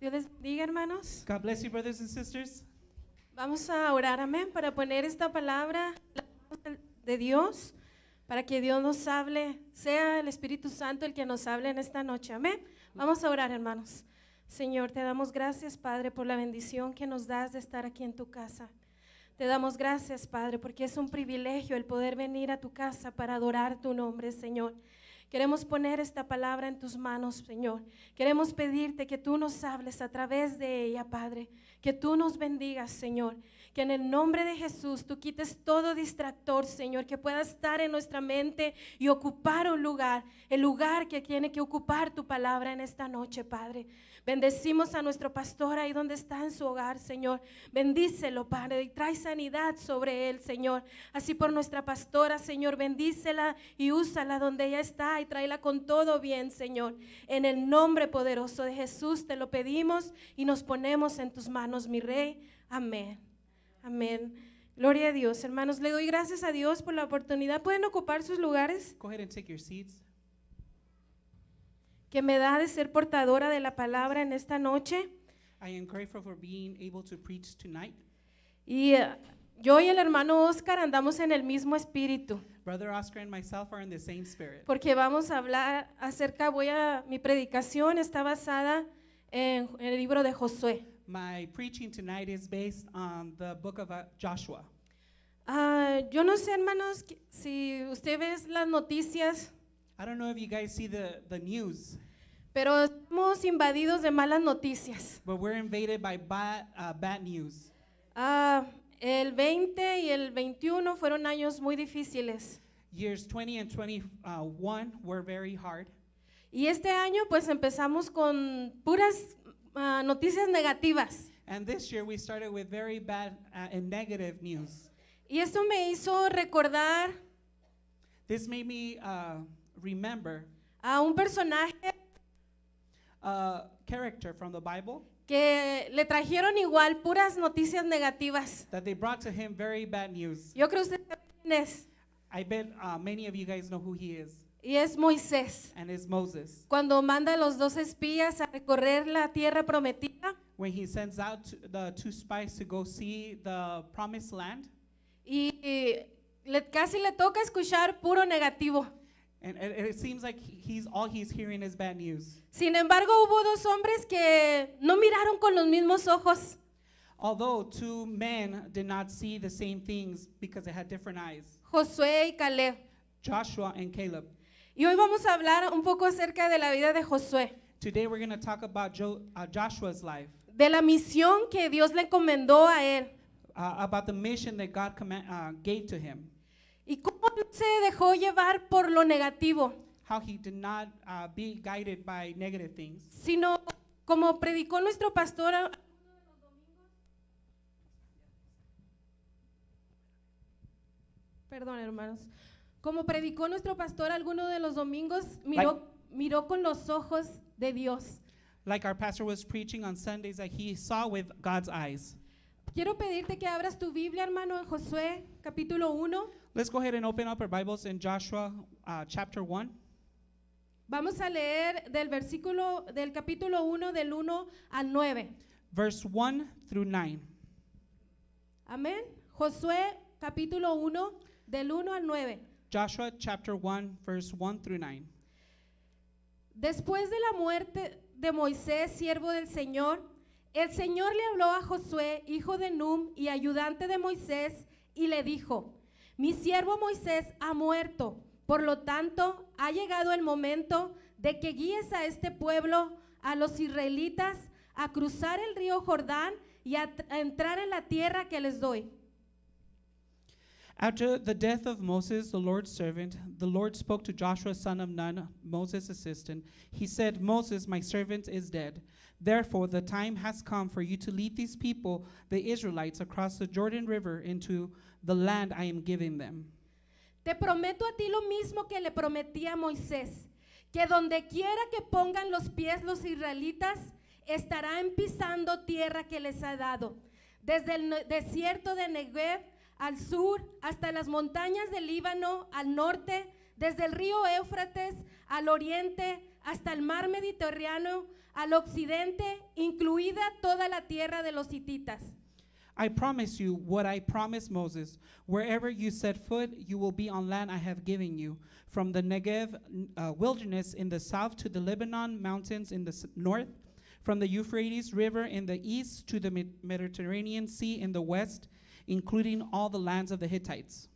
Dios les bendiga, hermanos. God bless you, brothers and sisters. Vamos a orar, amén, para poner esta palabra de Dios, para que Dios nos hable, sea el Espíritu Santo el que nos hable en esta noche, amén. Vamos a orar, hermanos. Señor, te damos gracias, Padre, por la bendición que nos das de estar aquí en tu casa. Te damos gracias, Padre, porque es un privilegio el poder venir a tu casa para adorar tu nombre, Señor. Queremos poner esta palabra en tus manos, Señor. Queremos pedirte que tú nos hables a través de ella, Padre. Que tú nos bendigas, Señor. Que en el nombre de Jesús tú quites todo distractor, Señor, que pueda estar en nuestra mente y ocupar un lugar, el lugar que tiene que ocupar tu palabra en esta noche, Padre. Bendecimos a nuestro pastor ahí donde está en su hogar, Señor. Bendícelo, Padre, y trae sanidad sobre él, Señor. Así por nuestra pastora, Señor, bendícela y úsala donde ella está y tráela con todo bien, Señor. En el nombre poderoso de Jesús te lo pedimos y nos ponemos en tus manos, mi Rey. Amén. Amén. Gloria a Dios, hermanos. Le doy gracias a Dios por la oportunidad. ¿Pueden ocupar sus lugares? Go ahead and take your seats que me da de ser portadora de la palabra en esta noche. Y eh, yo y el hermano Oscar andamos en el mismo espíritu. Porque vamos a hablar acerca, voy a, mi predicación está basada en, el libro de Josué. tonight yo no sé, hermanos, si ustedes las noticias I don't know if you guys see the, the news. Pero estamos invadidos de malas noticias. But we're invaded by bad, uh, bad news. Ah, el 20 y el 21 fueron años muy difíciles. Years 20 and 21 were very hard. Y este año pues empezamos con puras ah, noticias negativas. And this year we started with very bad uh, and negative news. Y esto me hizo recordar This made me uh, remember a un personaje a character from the Bible que le trajeron igual puras noticias negativas. That they brought to him very bad news. Yo creo usted quién es. I bet uh, many of you guys know who he is. Y es Moisés. And is Moses. Cuando manda a los dos espías a recorrer la tierra prometida. When he sends out the two spies to go see the promised land. Y, y le, casi le toca escuchar puro negativo. And, and it seems like he's all he's hearing is bad news. Sin embargo, hubo dos hombres que no miraron con los mismos ojos. Although two men did not see the same things because they had different eyes. Josué y Caleb. Joshua and Caleb. Y hoy vamos a hablar un poco acerca de la vida de Josué. Today we're going to talk about jo uh, Joshua's life. De la misión que Dios le encomendó a él. Uh, about the mission that God uh, gave to him. ¿Y cómo se dejó llevar por lo negativo? How he did not uh, be guided by negative things. Sino como predicó nuestro pastor Perdón, hermanos. Como predicó nuestro pastor alguno de los domingos, miró, like, miró con los ojos de Dios. Like our pastor was preaching on Sundays that he saw with God's eyes. Quiero pedirte que abras tu Biblia, hermano, en Josué capítulo 1. Let's go ahead and open up our Bibles in Joshua uh, chapter 1. Vamos a leer del versículo del capítulo 1 del 1 al 9. Verse 1 through 9. Amén. Josué capítulo 1 del 1 al 9. Joshua chapter 1 verse 1 through 9. Después de la muerte de Moisés, siervo del Señor, el Señor le habló a Josué, hijo de Num y ayudante de Moisés, y le dijo: mi siervo Moisés ha muerto, por lo tanto ha llegado el momento de que guíes a este pueblo, a los israelitas, a cruzar el río Jordán y a, a entrar en la tierra que les doy. After the death of Moses, the Lord's servant, the Lord spoke to Joshua, son of Nun, Moses' assistant. He said, Moses, my servant, is dead. Therefore, the time has come for you to lead these people, the Israelites, across the Jordan River into the land I am giving them. Te prometo a ti lo mismo que le prometí a Moisés, que donde quiera que pongan los pies los israelitas, estarán pisando tierra que les ha dado, desde el desierto de Negev al sur, hasta las montañas del Líbano al norte, desde el río Éufrates al oriente, hasta el mar Mediterráneo al occidente, incluida toda la tierra de los hititas. I promise you what I promised Moses. Wherever you set foot, you will be on land I have given you, from the Negev uh, wilderness in the south to the Lebanon mountains in the s- north, from the Euphrates River in the east to the Mediterranean Sea in the west, including all the lands of the Hittites.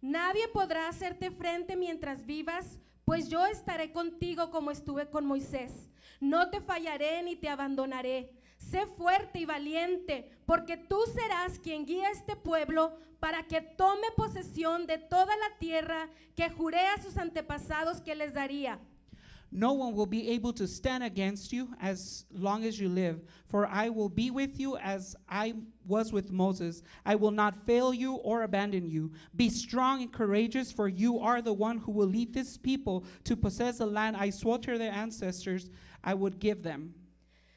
Nadie podrá hacerte frente mientras vivas, pues yo estaré contigo como estuve con Moisés. No te fallaré ni te abandonaré. Sé fuerte y valiente, porque tú serás quien guía a este pueblo para que tome posesión de toda la tierra que juré a sus antepasados que les daría. No one will be able to stand against you as long as you live, for I will be with you as I was with Moses. I will not fail you or abandon you. Be strong and courageous, for you are the one who will lead this people to possess the land I swore to their ancestors I would give them.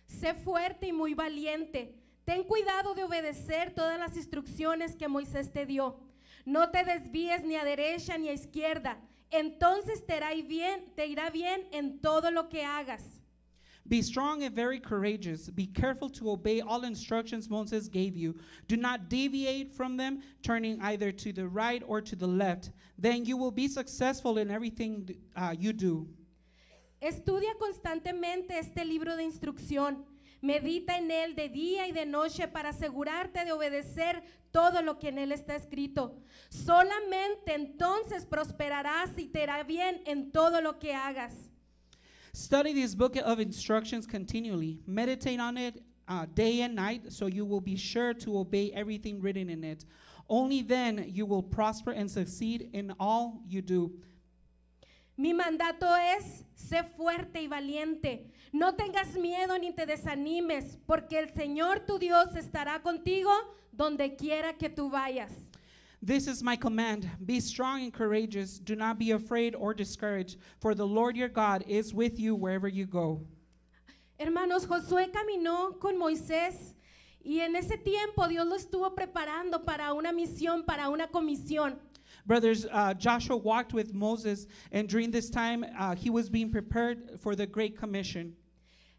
sé fuerte y muy valiente. Ten cuidado de obedecer todas las instrucciones que Moisés te dio. No te desvíes ni a derecha ni a izquierda. Entonces te irá bien, te irá bien en todo lo que hagas. Be strong and very courageous. Be careful to obey all instructions Moses gave you. Do not deviate from them, turning either to the right or to the left. Then you will be successful in everything uh, you do. Estudia constantemente este libro de instrucción. Medita en él de día y de noche para asegurarte de obedecer todo lo que en él está escrito. Solamente entonces prosperarás y te irá bien en todo lo que hagas. Study this book of instructions continually. Meditate on it uh, day and night so you will be sure to obey everything written in it. Only then you will prosper and succeed in all you do. Mi mandato es, sé fuerte y valiente. No tengas miedo ni te desanimes, porque el Señor tu Dios estará contigo donde quiera que tú vayas. This is my command. Be strong and courageous. Do not be afraid or discouraged, for the Lord your God is with you wherever you go. Hermanos, Josué caminó con Moisés y en ese tiempo Dios lo estuvo preparando para una misión, para una comisión. Brothers, uh, Joshua walked with Moses, and during this time, uh, he was being prepared for the Great Commission.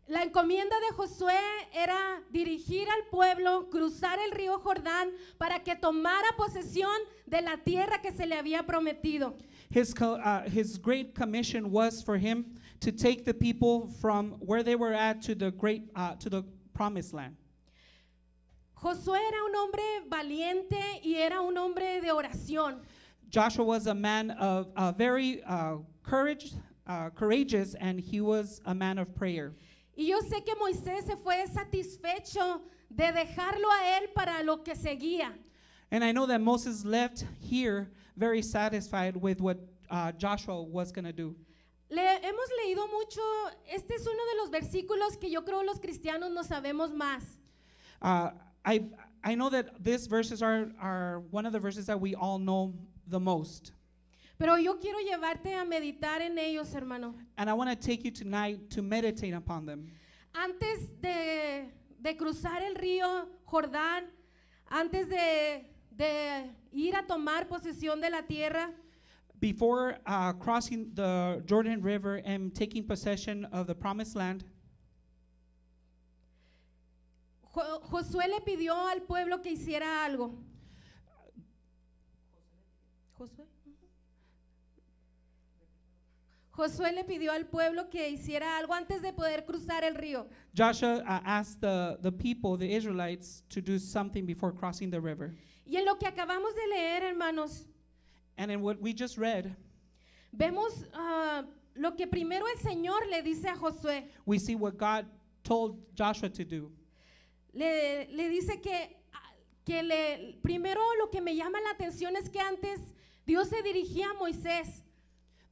La encomienda de Josué era dirigir al pueblo, cruzar el río Jordán para que tomara posesión de la tierra que se le había prometido. His, uh, his great commission was for him to take the people from where they were at to the great uh, to the promised land. Josué era un hombre valiente y era un hombre de oración. Joshua was a man of uh, very uh, courage, uh, courageous, and he was a man of prayer. Y yo sé que Moisés se fue satisfecho de dejarlo a él para lo que seguía. And I know that Moses left here very satisfied with what uh, Joshua was going to do. Le hemos leído mucho, este es uno de los versículos que yo creo los cristianos no sabemos más. Uh, I, I know that these verses are, are one of the verses that we all know the most. Pero yo quiero llevarte a meditar en ellos, hermano. And I want to take you tonight to meditate upon them. Antes de, de cruzar el río Jordán, antes de, de ir a tomar posesión de la tierra, before uh, crossing the Jordan River and taking possession of the promised land, jo Josué le pidió al pueblo que hiciera algo. Josué. Josué le pidió al pueblo que hiciera algo antes de poder cruzar el río. Joshua uh, asked the, the people, the Israelites, to do something before crossing the river. Y en lo que acabamos de leer, hermanos, and in what we just read, vemos uh, lo que primero el Señor le dice a Josué. We see what God told Joshua to do. Le, le dice que, ah, que le, primero lo que me llama la atención es que antes Dios se dirigía a Moisés.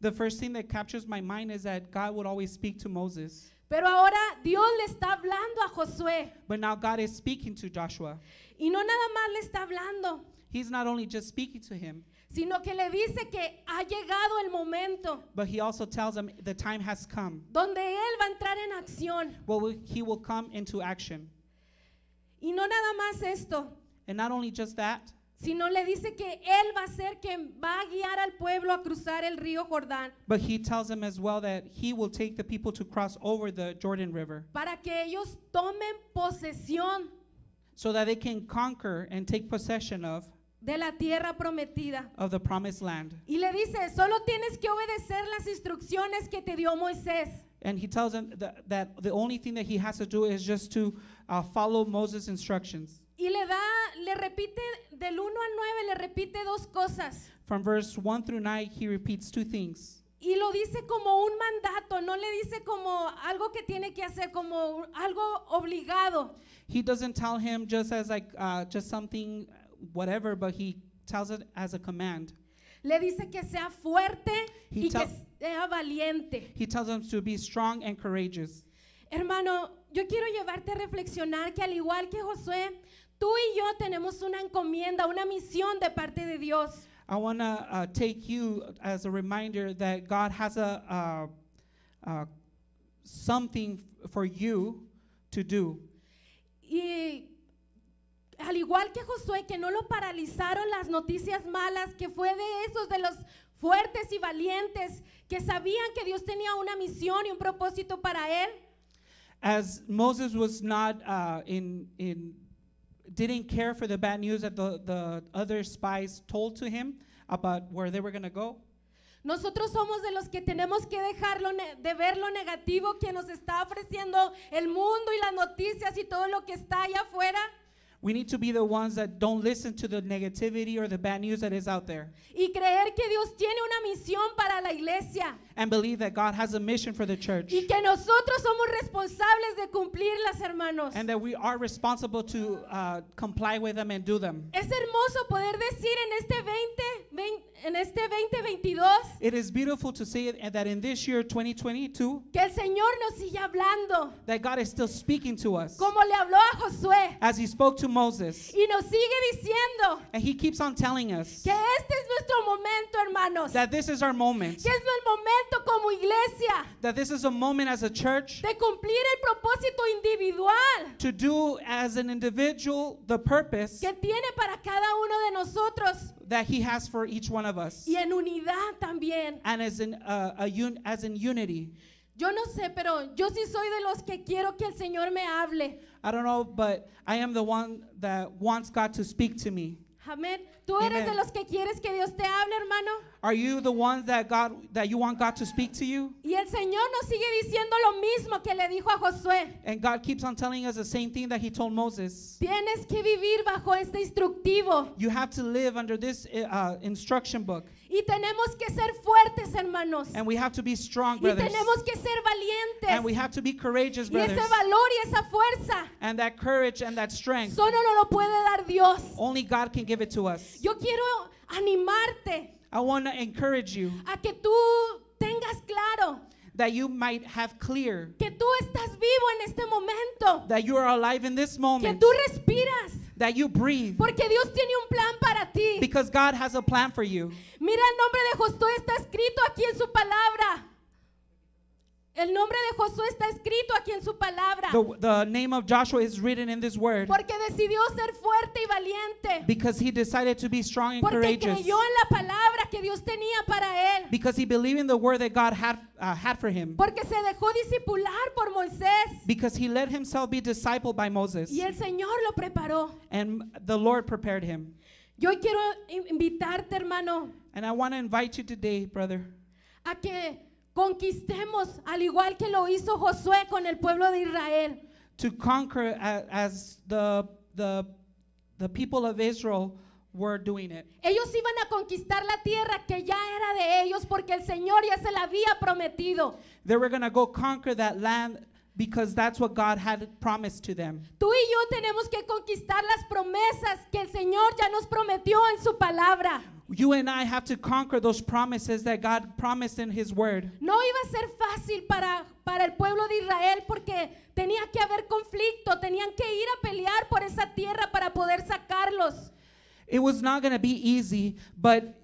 The first thing that captures my mind is that God would always speak to Moses. Pero ahora Dios le está hablando a Josué. But now God is speaking to Joshua. Y no nada más le está hablando. He's not only just speaking to him. sino que le dice que ha llegado el momento But he also tells him the time has come. donde él va a entrar en acción well, he will come into action. y no nada más esto And not only just that, sino le dice que él va a ser quien va a guiar al pueblo a cruzar el río Jordán. But he tells them as well that he will take the people to cross over the Jordan River. Para que ellos tomen posesión. So that they can conquer and take possession of de la tierra prometida. Of the promised land. Y le dice, solo tienes que obedecer las instrucciones que te dio Moisés. And he tells them that, that the only thing that he has to do is just to uh, follow Moses' instructions. Y le da, le repite del 1 al 9, le repite dos cosas. Y lo dice como un mandato, no le dice como algo que tiene que hacer, como algo obligado. He doesn't tell him just as like uh, just something whatever, but he tells it as a command. Le dice que sea fuerte y que sea valiente. He tells him to be strong and courageous. Hermano, yo quiero llevarte a reflexionar que al igual que Josué, Tú y yo tenemos una encomienda, una misión de parte de Dios. I want to uh, take you as a reminder that God has a uh, uh, something for you to do. Y al igual que Josué, que no lo paralizaron las noticias malas, que fue de esos de los fuertes y valientes que sabían que Dios tenía una misión y un propósito para él. As Moses was not in in didn't care for the bad news that the, the other spies told to him about where they were going to go. Nosotros somos de los que tenemos que dejarlo de ver lo negativo que nos está ofreciendo el mundo y las noticias y todo lo que está allá afuera. We need to be the ones that don't listen to the negativity or the bad news that is out there. Y creer que Dios tiene una misión para la iglesia and believe that God has a mission for the church. Y que nosotros somos responsables de cumplirlas, hermanos. And that we are responsible to uh, comply with them and do them. Es hermoso poder decir en este 20, 20 en este 2022 It is beautiful to see that in this year 2022 que el Señor nos sigue hablando. That God is still speaking to us. Como le habló a Josué. As he spoke to Moses. Y nos sigue diciendo. And he keeps on telling us. Que este es nuestro momento, hermanos. That this is our moment. Que es el momento momento como iglesia that this is a moment as a church de cumplir el propósito individual to do as an individual the purpose que tiene para cada uno de nosotros that he has for each one of us y en unidad también and as in, uh, a un, as in unity Yo no sé, pero yo sí soy de los que quiero que el Señor me hable. I don't know, but I am the one that wants God to speak to me. Amén. Tú eres Amen. de los que quieres que Dios te hable, hermano. Are you the ones that God that you want God to speak to you? Y el Señor nos sigue diciendo lo mismo que le dijo a Josué. And God keeps on telling us the same thing that he told Moses. Tienes que vivir bajo este instructivo. You have to live under this eh, uh, instruction book. Y tenemos que ser fuertes, hermanos. And we have to be strong, brothers. Y tenemos que ser valientes. And we have to be courageous, brothers. Y ese valor y esa fuerza. And that courage and that strength. Solo no lo puede dar Dios. Only God can give it to us. Yo quiero animarte. I want to encourage you. A que tú tengas claro that you might have clear. Que tú estás vivo en este momento. That you are alive in this moment. Que tú respiras. that you breathe. Porque Dios tiene un plan para ti. Because God has a plan for you. Mira el nombre de Josué está escrito aquí en su palabra. El nombre de Josué está escrito aquí en su palabra. The, the name of Joshua is written in this word. Porque decidió ser fuerte y valiente. Because he decided to be strong and Porque courageous. Porque creyó en la palabra que Dios tenía para él. Because he believed in the word that God had uh, had for him. Porque se dejó discipular por Moisés. Because he let himself be discipled by Moses. Y el Señor lo preparó. And the Lord prepared him. Yo quiero invitarte, hermano. And I want to invite you today, brother. A que Conquistemos al igual que lo hizo Josué con el pueblo de Israel. Ellos iban a conquistar la tierra que ya era de ellos porque el Señor ya se la había prometido. Tú y yo tenemos que conquistar las promesas que el Señor ya nos prometió en su palabra. You and I have to conquer those promises that God promised in his word. No iba a ser fácil para para el pueblo de Israel porque tenía que haber conflicto, tenían que ir a pelear por esa tierra para poder sacarlos. It was not going to be easy, but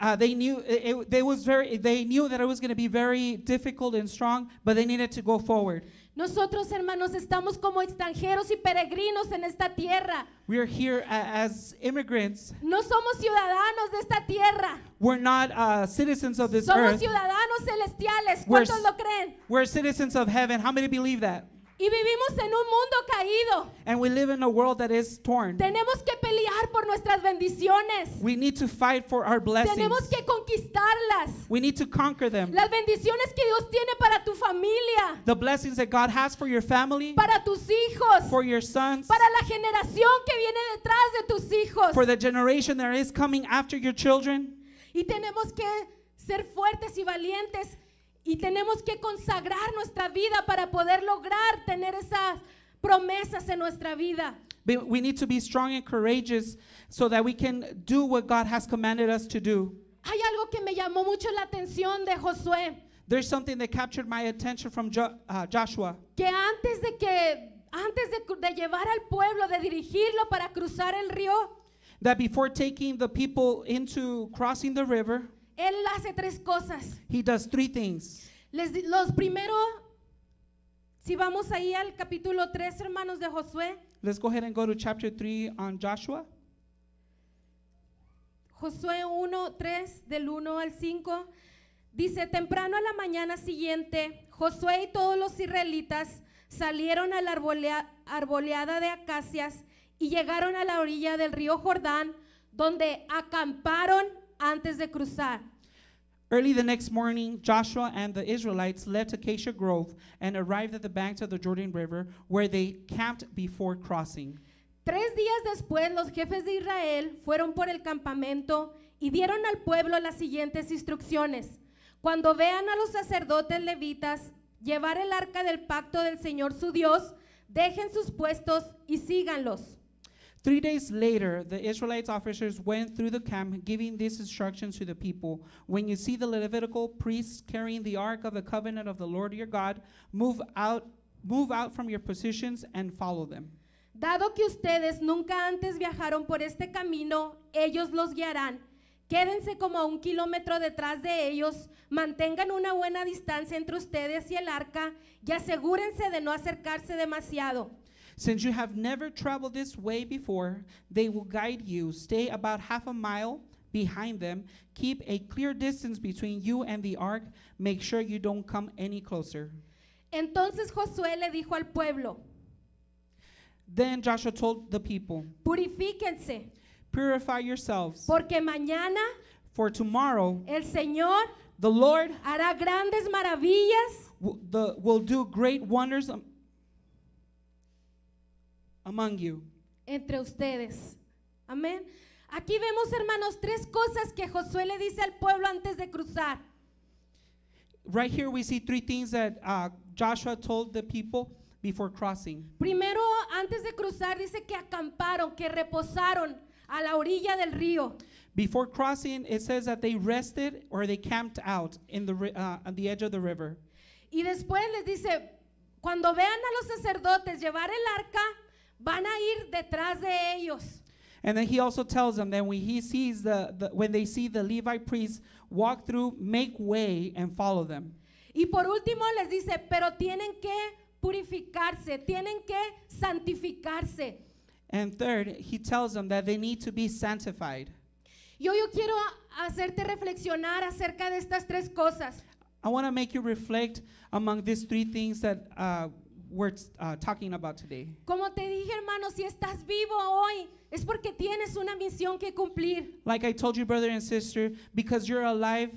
uh, they knew it, it, they was very they knew that it was going to be very difficult and strong, but they needed to go forward. Nosotros, hermanos, estamos como extranjeros y peregrinos en esta tierra. No somos ciudadanos de esta tierra. Uh, somos ciudadanos celestiales. ¿Cuántos lo creen? We're citizens of heaven. How many believe that? Y vivimos en un mundo caído. Tenemos que pelear por nuestras bendiciones. Tenemos que conquistarlas. We need to conquer them. Las bendiciones que Dios tiene para tu familia. Para tus hijos. Para la generación que viene detrás de tus hijos. For generation children. Y tenemos que ser fuertes y valientes y tenemos que consagrar nuestra vida para poder lograr tener esas promesas en nuestra vida. we need to be strong and courageous so that we can do what God has commanded us to do. Hay algo que me llamó mucho la atención de Josué. There's something that captured my attention from uh, Joshua. Que antes de que antes de, de llevar al pueblo, de dirigirlo para cruzar el río, that before taking the people into crossing the river, él hace tres cosas. Les, los primero, si vamos ahí al capítulo 3, hermanos de Josué. Let's go ahead and chapter 3 on Joshua. Josué 1, 3, del 1 al 5. Dice, temprano a la mañana siguiente, Josué y todos los israelitas salieron a la arbolea, arboleada de acacias y llegaron a la orilla del río Jordán, donde acamparon antes de cruzar. Early the next morning, Joshua and the Israelites left Acacia Grove and arrived at the banks of the Jordan River, where they camped before crossing. Tres días después, los jefes de Israel fueron por el campamento y dieron al pueblo las siguientes instrucciones. Cuando vean a los sacerdotes levitas llevar el arca del pacto del Señor su Dios, dejen sus puestos y síganlos. Three days later, the Israelites' officers went through the camp giving these instructions to the people. When you see the Levitical priests carrying the ark of the covenant of the Lord your God, move out, move out from your positions and follow them. Dado que ustedes nunca antes viajaron por este camino, ellos los guiarán. Quédense como a un kilómetro detrás de ellos, mantengan una buena distancia entre ustedes y el arca y asegúrense de no acercarse demasiado. Since you have never traveled this way before, they will guide you. Stay about half a mile behind them. Keep a clear distance between you and the ark. Make sure you don't come any closer. Entonces Josué le dijo al pueblo, Then Joshua told the people, Purifíquense, Purify yourselves, porque mañana, for tomorrow, el Señor, the Lord, hará grandes maravillas. The, will do great wonders among you. Entre ustedes. Amén. Aquí vemos, hermanos, tres cosas que Josué le dice al pueblo antes de cruzar. Right here we see three things that uh, Joshua told the people before crossing. Primero, antes de cruzar, dice que acamparon, que reposaron a la orilla del río. Before crossing, it says that they rested or they camped out in the uh, on the edge of the river. Y después les dice, cuando vean a los sacerdotes llevar el arca, van a ir detrás de ellos. And then he also tells them that when he sees the, the when they see the Levite priests walk through, make way and follow them. Y por último les dice, pero tienen que purificarse, tienen que santificarse. And third, he tells them that they need to be sanctified. Yo yo quiero hacerte reflexionar acerca de estas tres cosas. I want to make you reflect among these three things that uh, Uh, como te dije, hermano, si estás vivo hoy es porque tienes una misión que cumplir. Like I told you, brother and sister, because you're alive,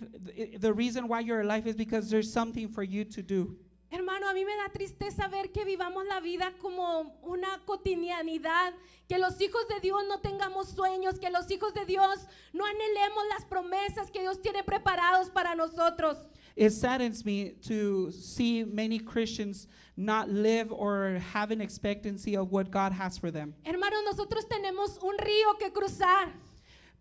reason why you're alive is because there's something for you to do. Hermano, a mí me da tristeza ver que vivamos la vida como una cotidianidad, que los hijos de Dios no tengamos sueños, que los hijos de Dios no anhelemos las promesas que Dios tiene preparados para nosotros. It saddens me to see many Christians not live or have an expectancy of what God has for them. nosotros tenemos un río que cruzar.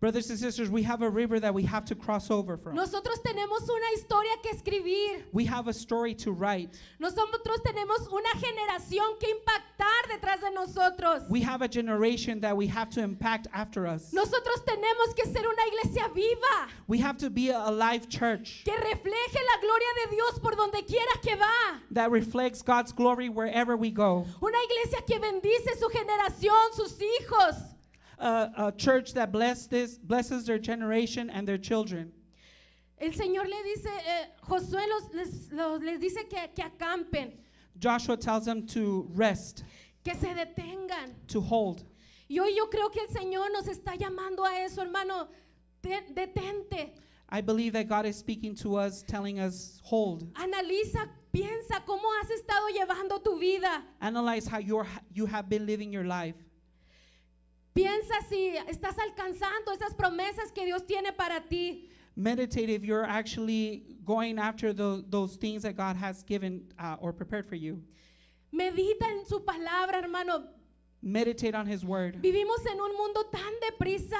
Brothers and sisters, we have a river that we have to cross over from. Nosotros tenemos una historia que escribir. We have a story to write. Nosotros tenemos una generación que impactar detrás de nosotros. We have a generation that we have to impact after us. Nosotros tenemos que ser una iglesia viva. We have to be a live church. Que refleje la gloria de Dios por donde quiera que va. That reflects God's glory wherever we go. Una iglesia que bendice su generación, sus hijos a church that bless this, blesses their generation and their children. El Señor le dice, eh, Josué los, les, los, les dice que, que acampen, Joshua tells them to rest, que se detengan. to hold. Y hoy yo creo que el Señor nos está llamando a eso, hermano. Te- detente, I believe that God is speaking to us, telling us, hold. analiza, piensa cómo has estado llevando tu vida. Analyze how you're, you have been living your life. Piensa si estás alcanzando esas promesas que Dios tiene para ti. Meditate if you're actually going after the, those things that God has given uh, or prepared for you. Medita en su palabra, hermano. Meditate on His Word. Vivimos en un mundo tan deprisa.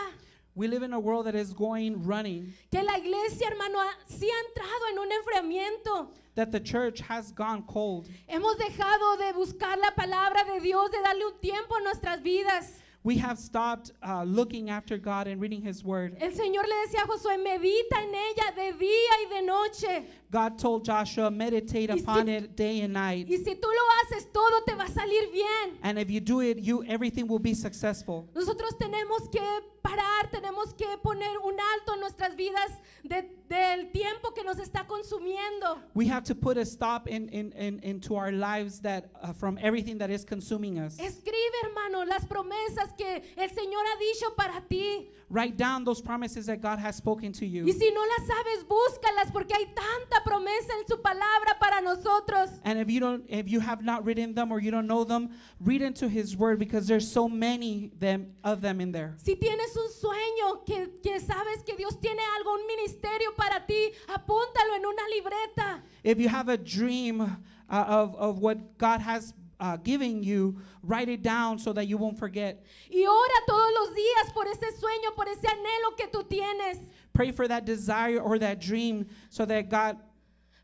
We live in a world that is going running. Que la iglesia, hermano, ha, sí ha entrado en un enfriamiento. That the church has gone cold. Hemos dejado de buscar la palabra de Dios, de darle un tiempo a nuestras vidas. we have stopped uh, looking after God and reading His Word. El Señor le decía a Josué, medita en ella de día y de noche. God told Joshua, meditate upon it day and night. Y si tú lo haces, todo te va a salir bien. And if you do it, you everything will be successful. Nosotros tenemos que parar, tenemos que poner un alto en nuestras vidas de, del tiempo que nos está consumiendo. We have to put a stop in, in, in into our lives that uh, from everything that is consuming us. Escribe, hermano, las promesas que el Señor ha dicho para ti. Write down those promises that God has spoken to you. Y si no las sabes, búscalas porque hay tanta promesa en su palabra para nosotros. And if you don't if you have not written them or you don't know them, read into his word because there's so many them of them in there. Si tienes un sueño que, que sabes que Dios tiene ministerio para ti, apúntalo en una libreta. If you have a dream uh, of of what God has uh, giving you, write it down so that you won't forget. Y ora todos los días por ese sueño, por ese anhelo que tú tienes. Pray for that desire or that dream so that God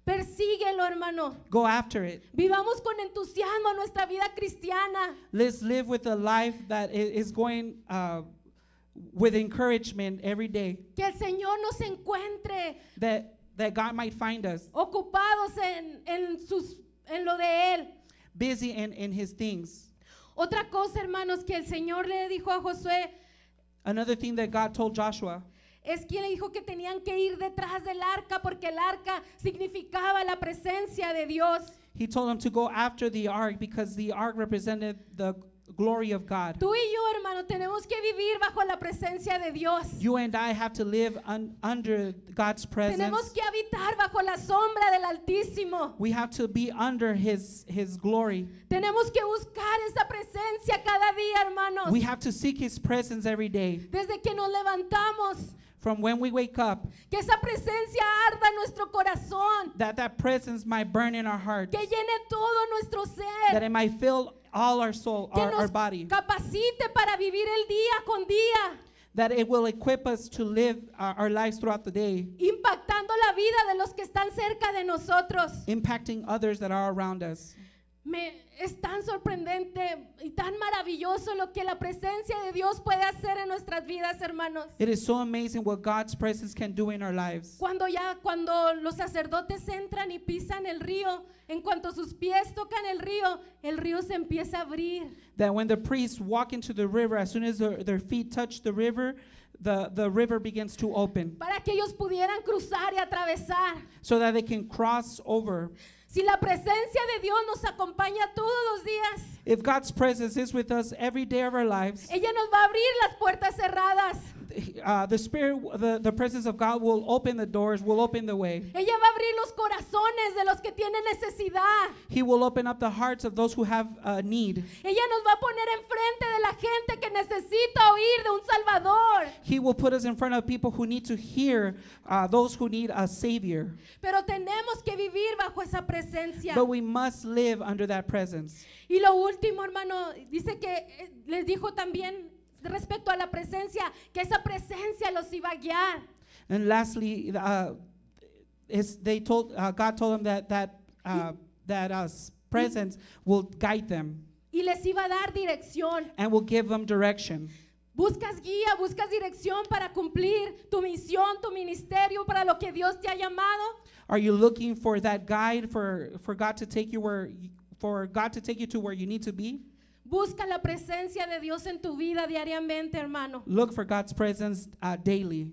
Persíguelo, hermano. Go after it. Vivamos con entusiasmo nuestra vida cristiana. Let's live with a life that is going uh, with encouragement every day. Que el Señor nos encuentre. That, that God might find us. Ocupados en, en, sus, en lo de Él. Busy in, in his things. Otra cosa, hermanos, que el Señor le dijo a Josué. Another thing that God told Joshua es quien le dijo que tenían que ir detrás del arca porque el arca significaba la presencia de Dios. He told them to go after the ark because the ark represented the glory of God. Tú y yo, hermano, tenemos que vivir bajo la presencia de Dios. You and I have to live under God's presence. Tenemos que habitar bajo la sombra del Altísimo. We have to be under his glory. Tenemos que buscar esa presencia cada día, hermanos. We have to seek his presence every day. Desde que nos levantamos from when we wake up. Que esa presencia arda en nuestro corazón. That that presence might burn in our heart, Que llene todo nuestro ser. That it might fill all our soul, que our, nos our body. Capacite para vivir el día con día. That it will equip us to live our, our lives throughout the day. Impactando la vida de los que están cerca de nosotros. Impacting others that are around us. Me, es tan sorprendente y tan maravilloso lo que la presencia de Dios puede hacer en nuestras vidas, hermanos. It is so amazing what God's presence can do in our lives. Cuando ya cuando los sacerdotes entran y pisan el río, en cuanto sus pies tocan el río, el río se empieza a abrir. That when the priests walk into the river, as soon as their, their feet touch the river, the, the river begins to open. Para que ellos pudieran cruzar y atravesar. So that they can cross over. Si la presencia de Dios nos acompaña todos los días. Ella nos va a abrir las puertas cerradas. Uh, the Spirit, the, the presence of God will open the doors, will open the way. Ella va a abrir los corazones de los que tienen necesidad. He will open up the hearts of those who have a need. Ella nos va a poner enfrente de la gente que necesita oír de un Salvador. He will put us in front of people who need to hear, uh, those who need a Savior. Pero tenemos que vivir bajo esa presencia. But we must live under that presence. Y lo último, hermano, dice que eh, les dijo también respecto a la presencia, que esa presencia los iba a guiar. And lastly, uh, they told, uh, God told them that, that, uh, that us uh, presence will guide them. Y les iba a dar dirección. And will give them direction. Buscas guía, buscas dirección para cumplir tu misión, tu ministerio, para lo que Dios te ha llamado. Are you looking for that guide for, for God to take you where for God to take you to where you need to be? Busca la presencia de Dios en tu vida diariamente, hermano. Look for God's presence uh, daily.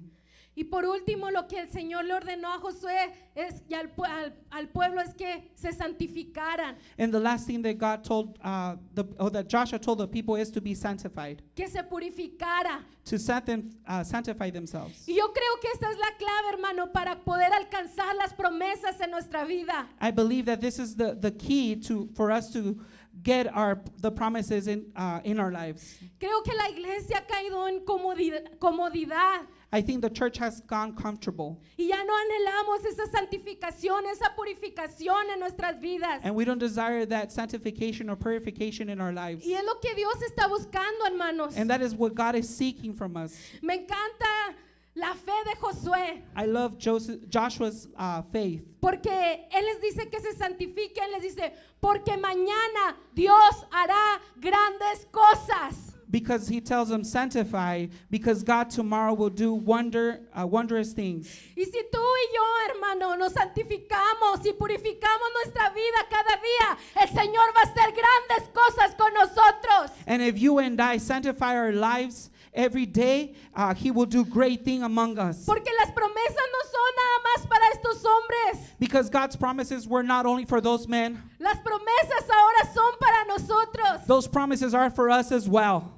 Y por último, lo que el Señor le ordenó a Josué es, y al, al, al pueblo es que se santificaran. And the last thing that God told, uh, the, or that Joshua told the people is to be sanctified. Que se purificara. To uh, sanctify, uh, themselves. Y yo creo que esta es la clave, hermano, para poder alcanzar las promesas en nuestra vida. I believe that this is the, the key to, for us to get our, the promises in, uh, in our lives. Creo que la iglesia ha caído en comodidad. I think the church has gone comfortable. Y ya no anhelamos esa santificación, esa purificación en nuestras vidas. And we don't desire that sanctification or purification in our lives. Y es lo que Dios está buscando, hermanos. And that is what God is seeking from us. Me encanta La fe de Josué. I love Joseph, Joshua's uh, faith. Porque él les dice que se santifiquen, les dice, porque mañana Dios hará grandes cosas. Because he tells them sanctify, because God tomorrow will do wonder, uh, wondrous things. Y si tú y yo, hermano, nos santificamos y purificamos nuestra vida cada día, el Señor va a hacer grandes cosas con nosotros. And if you and I sanctify our lives, every day uh, he will do great thing among us. Porque las promesas no son nada más para estos hombres. Because God's promises were not only for those men. Las promesas ahora son para nosotros. Those promises are for us as well.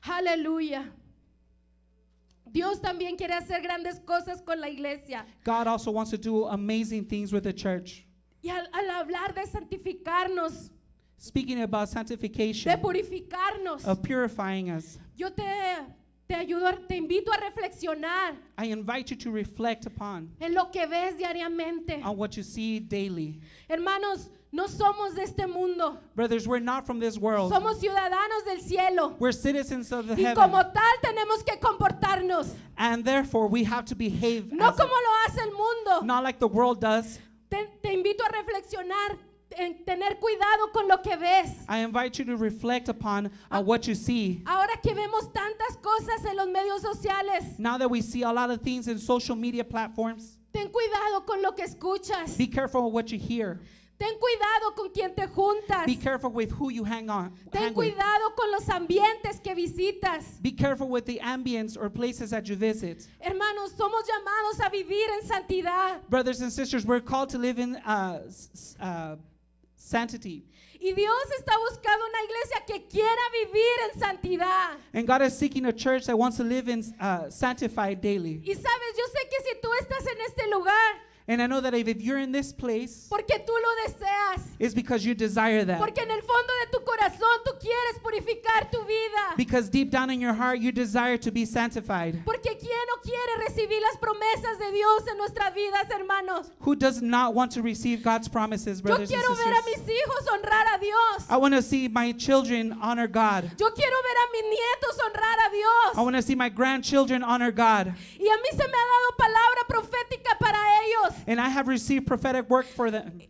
Hallelujah. Dios también quiere hacer grandes cosas con la iglesia. God also wants to do amazing things with the church. Y al, al hablar de santificarnos, speaking about sanctification, de purificarnos, of purifying us, yo te Te ayudo, te invito a reflexionar. I invite you to reflect upon. En lo que ves diariamente. On what you see daily. Hermanos, no somos de este mundo. Brothers, we're not from this world. Somos ciudadanos del cielo. We're citizens of the y heaven. como tal tenemos que comportarnos. And therefore we have to behave. No como a, lo hace el mundo. Not like the world does. te, te invito a reflexionar tener cuidado con lo que ves. I invite you to reflect upon uh, ah, what you see. Ahora que vemos tantas cosas en los medios sociales. Now that we see a lot of things in social media platforms. Ten cuidado con lo que escuchas. Be careful with what you hear. Ten cuidado con quien te juntas. Be careful with who you hang on. Ten hang cuidado with. con los ambientes que visitas. Be careful with the ambience or places that you visit. Hermanos, somos llamados a vivir en santidad. Brothers and sisters, we're called to live in uh, uh, y Dios está buscando una iglesia que quiera vivir en santidad. Y sabes, yo sé que si tú estás en este lugar And I know that if, you're in this place, porque tú lo deseas. It's because you desire that. Porque en el fondo de tu corazón tú quieres purificar tu vida. Because deep down in your heart you desire to be sanctified. Porque quién no quiere recibir las promesas de Dios en nuestras vidas, hermanos. Who does not want to receive God's promises, brothers Yo quiero and sisters? ver a mis hijos honrar a Dios. I want to see my children honor God. Yo quiero ver a mis nietos honrar a Dios. I want to see my grandchildren honor God. Y a mí se me ha dado palabra profética para ellos and I have received prophetic work for them.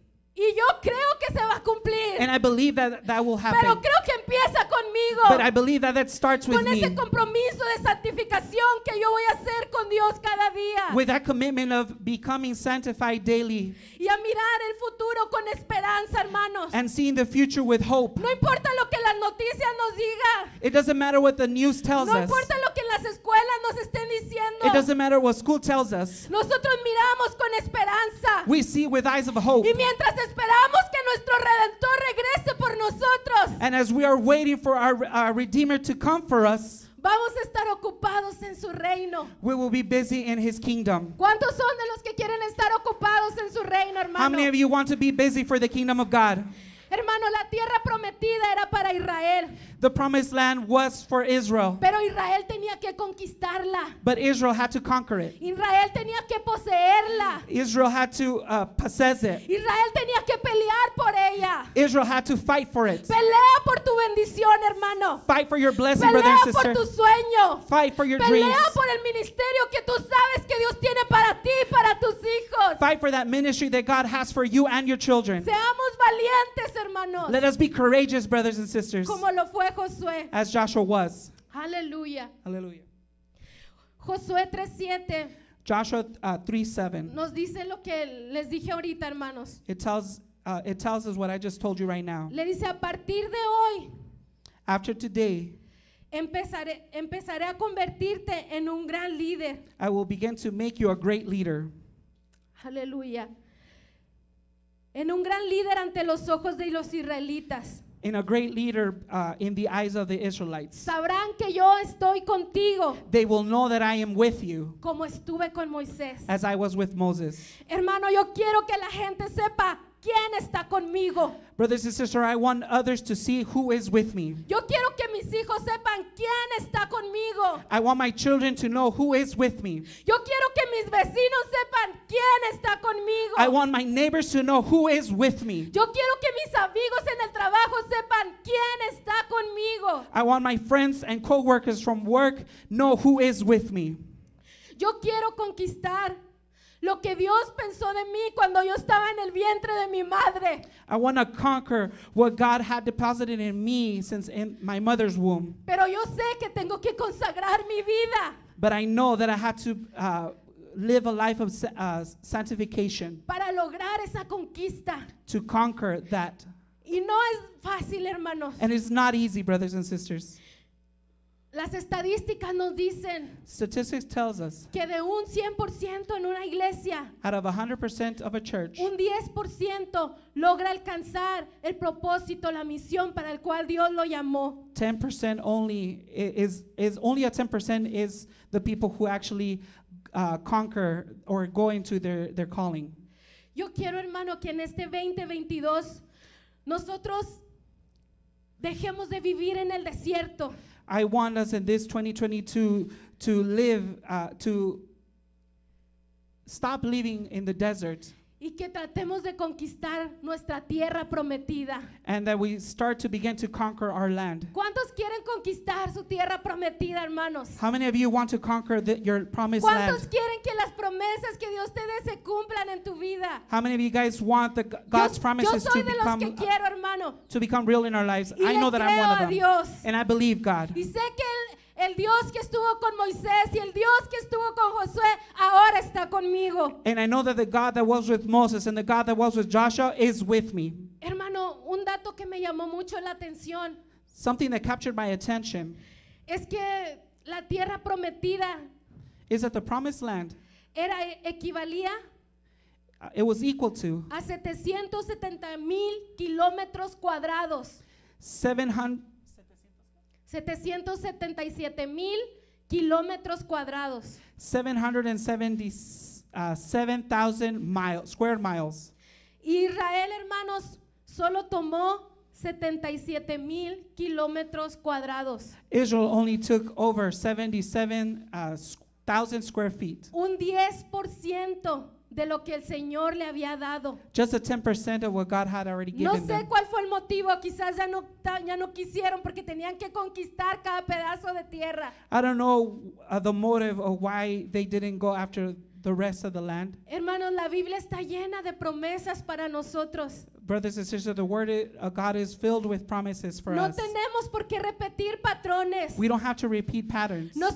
Y yo creo que se va a cumplir. And I believe that that will happen. Pero creo que empieza conmigo. But I believe that that starts with me. con ese compromiso de santificación que yo voy a hacer con Dios cada día. With that commitment of becoming sanctified daily. Y a mirar el futuro con esperanza, hermanos. And seeing the future with hope. No importa lo que las noticias nos digan. It doesn't matter what the news tells us. No importa lo que las escuelas nos estén diciendo. It doesn't matter what school tells us. Nosotros miramos con esperanza. We see with eyes of hope. Y mientras esperamos que nuestro redentor regrese por nosotros. And as we are waiting for our, our redeemer to come for us, Vamos a estar ocupados en su reino. We will be busy in his kingdom. ¿Cuántos son de los que quieren estar ocupados en su reino, hermano? How many of you want to be busy for the kingdom of God? Hermano, la tierra prometida era para Israel. The promised land was for Israel. Pero Israel tenía que conquistarla. But Israel had to conquer it. Israel tenía que poseerla. Israel had to uh, possess it. Israel tenía que pelear por ella. Israel had to fight for it. Pelea por tu bendición, hermano. Fight for your blessing, brother and sister. Pelea por tu sueño. Fight for your Pelea dreams. Pelea por el ministerio que tú sabes que Dios tiene para ti, para tus hijos. Fight for that ministry that God has for you and your children. Seamos valientes, hermanos. Let us be courageous, brothers and sisters. Como lo fue Josué. As Joshua was. Hallelujah. Hallelujah. Josué 3:7. Joshua uh, 3:7. Nos dice lo que les dije ahorita, hermanos. It tells uh, it tells us what I just told you right now. Le dice a partir de hoy. After today. Empezaré, empezaré a convertirte en un gran líder. I will begin to make you a great leader. Hallelujah. En un gran líder ante los ojos de los israelitas. Sabrán que yo estoy contigo. Como estuve con Moisés. Hermano, yo quiero que la gente sepa quién está conmigo. Brothers and sisters, I want others to see who is with me. Yo quiero que mis hijos sepan quién está conmigo. I want my children to know who is with me. Yo quiero que mis vecinos sepan quién está conmigo. I want my neighbors to know who is with me. Yo quiero que mis amigos en el trabajo sepan quién está conmigo. I want my friends and co-workers from work know who is with me. Yo quiero conquistar Lo que Dios pensó de mí cuando yo estaba en el vientre de mi madre. I want to conquer what God had deposited in me since in my mother's womb. Pero yo sé que tengo que consagrar mi vida. But I know that I had to uh, live a life of uh, sanctification. Para lograr esa conquista. To conquer that. Y no es fácil, hermanos. And it's not easy, brothers and sisters. Las estadísticas nos dicen que de un 100% en una iglesia, un 10% logra alcanzar el propósito, la misión para el cual Dios lo llamó. 10% uh, Yo quiero, hermano, que en este 2022 nosotros dejemos de vivir en el desierto. I want us in this 2022 to live, uh, to stop living in the desert. y que tratemos de conquistar nuestra tierra prometida. And that we start to begin to conquer our land. ¿Cuántos quieren conquistar su tierra prometida, hermanos? How many of you want to conquer the, your promised land? ¿Cuántos quieren que promesas que Dios te dé se cumplan en tu vida. How many of you guys want the God's yo, promises yo to become quiero, hermano, to become real in our lives? Y I know that I'm one of them. Dios. And I believe God. Y sé que el, el Dios que estuvo con Moisés y el Dios que estuvo con Josué ahora está conmigo. And I know that the God that was with Moses and the God that was with Joshua is with me. Hermano, un dato que me llamó mucho la atención. Something that captured my attention. Es que la tierra prometida is that the promised land era e, equivalía uh, it was equal to a 770 mil kilómetros cuadrados. 777.000 777 mil kilómetros cuadrados. 777,000 uh, miles, square miles. Israel, hermanos, solo tomó 77 mil kilómetros cuadrados. Israel only took over 77 uh, square square feet. Un 10% de lo que el Señor le había dado. Just a 10% of what God had already No given sé them. cuál fue el motivo, quizás ya no, ya no quisieron porque tenían que conquistar cada pedazo de tierra. I don't know uh, the motive or why they didn't go after the rest of the land. Hermanos, la Biblia está llena de promesas para nosotros. Brothers and sisters, the word of uh, God is filled with promises for no us. tenemos por qué repetir patrones. We don't have to repeat patterns. Let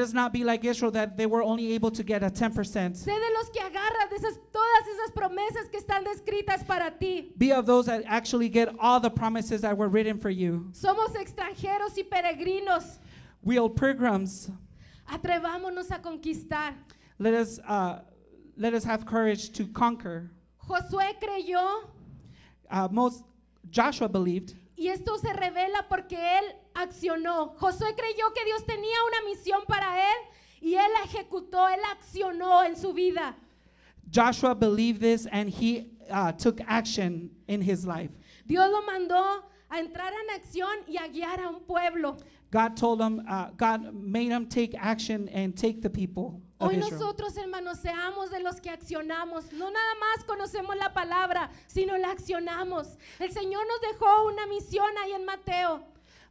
us not be like Israel that they were only able to get a 10%. percent Be of those that actually get all the promises that were written for you. Somos extranjeros y peregrinos will programs. Atrevámonos a conquistar. Let us, uh, let us have courage to conquer. Josué creyó. Uh, most Joshua believed. Y esto se revela porque él accionó. Josué creyó que Dios tenía una misión para él y él la ejecutó, él accionó en su vida. Joshua believed this and he uh, took action in his life. Dios lo mandó a entrar en acción y a guiar a un pueblo. God told them, uh, God made them take action and take the people. Hoy nosotros, hermanos, seamos de los que accionamos. No nada más conocemos la palabra, sino la accionamos. El Señor nos dejó una misión ahí en Mateo.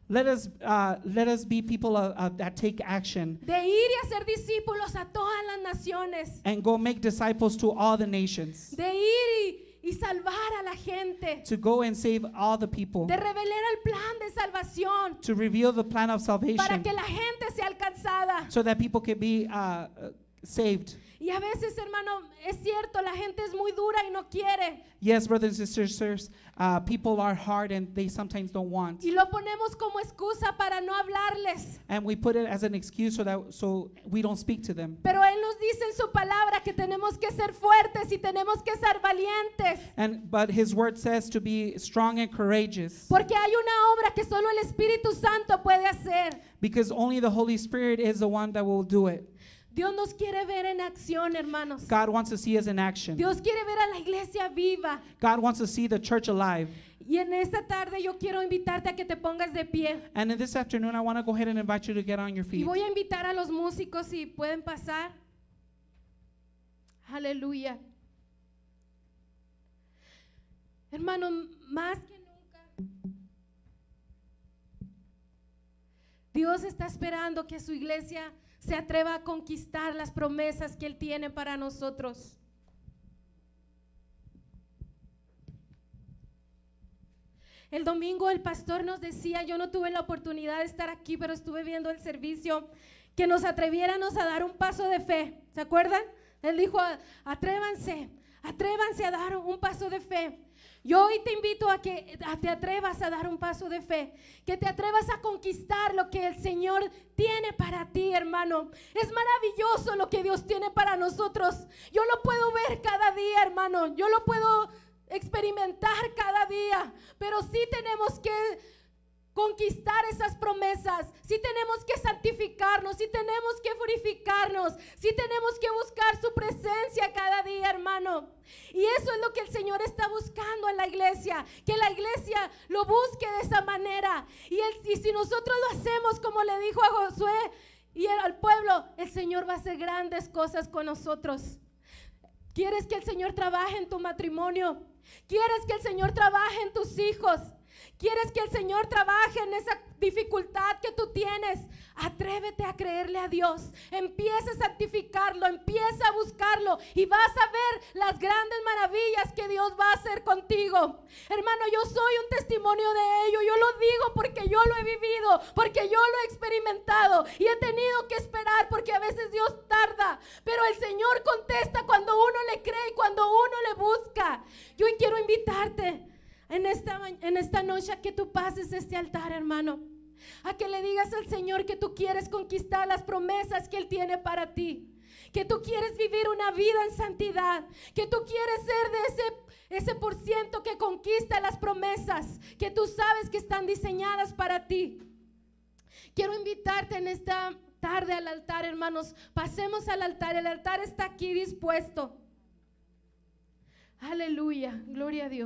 Let us, uh, let us be people uh, uh, that take action. De ir y hacer discípulos a todas las naciones. And go make disciples to all the nations. De ir y y salvar a la gente. To go and save all the people. De revelar el plan de salvación. To reveal the plan of salvation. Para que la gente sea alcanzada. So that people can be uh, uh saved. Y a veces, hermano, es cierto, la gente es muy dura y no quiere. Yes, brothers and sisters, uh, people are hard and they sometimes don't want. Y lo ponemos como excusa para no hablarles. And we put it as an excuse so that so we don't speak to them. Pero él nos dice en su palabra que tenemos que ser fuertes y tenemos que ser valientes. And but his word says to be strong and courageous. Porque hay una obra que solo el Espíritu Santo puede hacer. Because only the Holy Spirit is the one that will do it. Dios nos quiere ver en acción, hermanos. God wants to see us in action. Dios quiere ver a la iglesia viva. God wants to see the church alive. Y en esta tarde yo quiero invitarte a que te pongas de pie. And in this afternoon I want to go ahead and invite you to get on your feet. Y voy a invitar a los músicos si pueden pasar. Aleluya. Hermano, más que nunca Dios está esperando que su iglesia se atreva a conquistar las promesas que Él tiene para nosotros. El domingo el pastor nos decía, yo no tuve la oportunidad de estar aquí, pero estuve viendo el servicio, que nos atreviéramos a dar un paso de fe. ¿Se acuerdan? Él dijo, atrévanse, atrévanse a dar un paso de fe. Yo hoy te invito a que te atrevas a dar un paso de fe, que te atrevas a conquistar lo que el Señor tiene para ti, hermano. Es maravilloso lo que Dios tiene para nosotros. Yo lo puedo ver cada día, hermano. Yo lo puedo experimentar cada día, pero sí tenemos que conquistar esas promesas, si tenemos que santificarnos, si tenemos que purificarnos, si tenemos que buscar su presencia cada día, hermano. Y eso es lo que el Señor está buscando en la iglesia, que la iglesia lo busque de esa manera. Y, si nosotros lo hacemos como le dijo a Josué y al pueblo, el Señor va a hacer grandes cosas con nosotros. ¿Quieres que el Señor trabaje en tu matrimonio? ¿Quieres que el Señor trabaje en tus hijos? ¿Quieres que el Señor trabaje en esa dificultad que tú tienes? Atrévete a creerle a Dios. Empieza a santificarlo, empieza a buscarlo y vas a ver las grandes maravillas que Dios va a hacer contigo. Hermano, yo soy un testimonio de ello. Yo lo digo porque yo lo he vivido, porque yo lo he experimentado y he tenido que esperar porque a veces Dios tarda. Pero el Señor contesta cuando uno le cree y cuando uno le busca. Yo quiero invitarte en esta, en esta noche a que tú pases este altar, hermano. A que le digas al Señor que tú quieres conquistar las promesas que Él tiene para ti. Que tú quieres vivir una vida en santidad. Que tú quieres ser de ese, ese por ciento que conquista las promesas que tú sabes que están diseñadas para ti. Quiero invitarte en esta tarde al altar, hermanos. Pasemos al altar. El altar está aquí dispuesto. Aleluya. Gloria a Dios.